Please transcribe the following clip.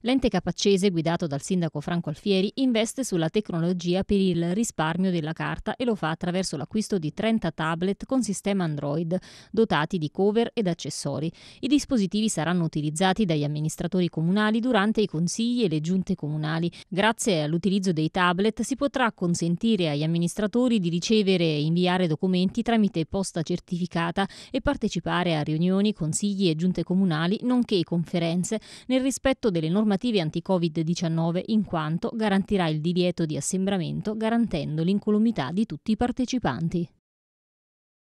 L'ente capaccese, guidato dal sindaco Franco Alfieri, investe sulla tecnologia per il risparmio della carta e lo fa attraverso l'acquisto di 30 tablet con sistema Android, dotati di cover ed accessori. I dispositivi saranno utilizzati dagli amministratori comunali durante i consigli e le giunte comunali. Grazie all'utilizzo dei tablet si potrà consentire agli amministratori di ricevere e inviare documenti tramite posta certificata e partecipare a riunioni, consigli e giunte comunali, nonché conferenze, nel rispetto delle norme normative anti-Covid-19 in quanto garantirà il divieto di assembramento garantendo l'incolumità di tutti i partecipanti.